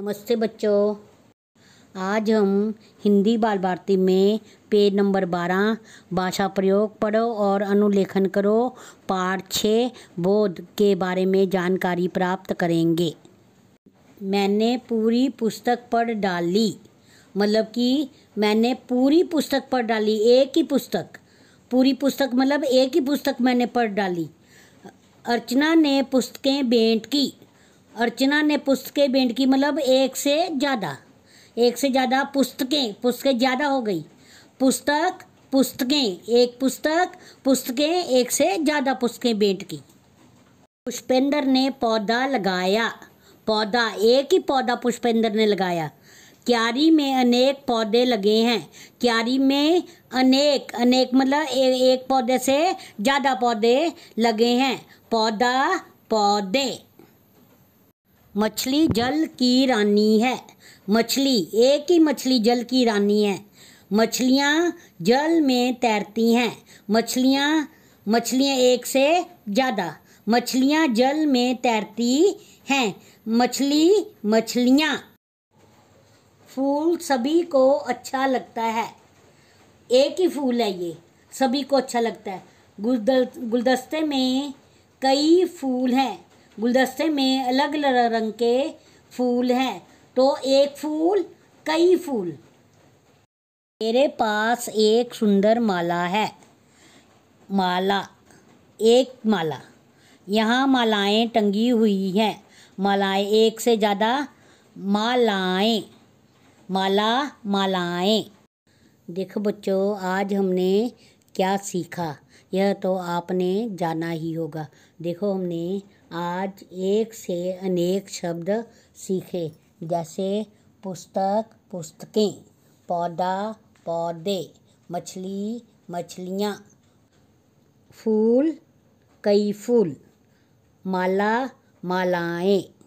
नमस्ते बच्चों आज हम हिंदी बाल भारती में पेज नंबर बारह भाषा प्रयोग पढ़ो और अनुलेखन करो पाठ छः बोध के बारे में जानकारी प्राप्त करेंगे मैंने पूरी पुस्तक पढ़ डाली मतलब कि मैंने पूरी पुस्तक पढ़ डाली एक ही पुस्तक पूरी पुस्तक मतलब एक ही पुस्तक मैंने पढ़ डाली अर्चना ने पुस्तकें भेंट की अर्चना ने पुस्तकें भेंट की मतलब एक से ज़्यादा एक से ज़्यादा पुस्तकें पुस्तकें ज़्यादा हो गई पुस्तक पुस्तकें एक पुस्तक पुस्तकें एक से ज़्यादा पुस्तकें भेंट की पुष्पेंद्र ने पौधा लगाया पौधा एक ही पौधा पुष्पेंद्र ने लगाया क्यारी में अनेक पौधे लगे हैं क्यारी में अनेक अनेक मतलब ए, एक पौधे से ज़्यादा पौधे लगे हैं पौधा पौधे मछली जल की रानी है मछली एक ही मछली जल की रानी है मछलियाँ जल में तैरती हैं मछलियाँ मछलियाँ एक से ज़्यादा मछलियाँ जल में तैरती हैं मछली मछलियाँ फूल सभी को अच्छा लगता है एक ही फूल है ये सभी को अच्छा लगता है गुलदस्ते में कई फूल हैं गुलदस्ते में अलग अलग रंग के फूल हैं तो एक फूल कई फूल मेरे पास एक सुंदर माला है माला एक माला यहाँ मालाएं टंगी हुई हैं मालाएं एक से ज़्यादा मालाएं माला मालाएं देखो बच्चों आज हमने क्या सीखा यह तो आपने जाना ही होगा देखो हमने आज एक से अनेक शब्द सीखे जैसे पुस्तक पुस्तकें पौधा पौधे मछली मछलियाँ फूल कई फूल माला मालाएं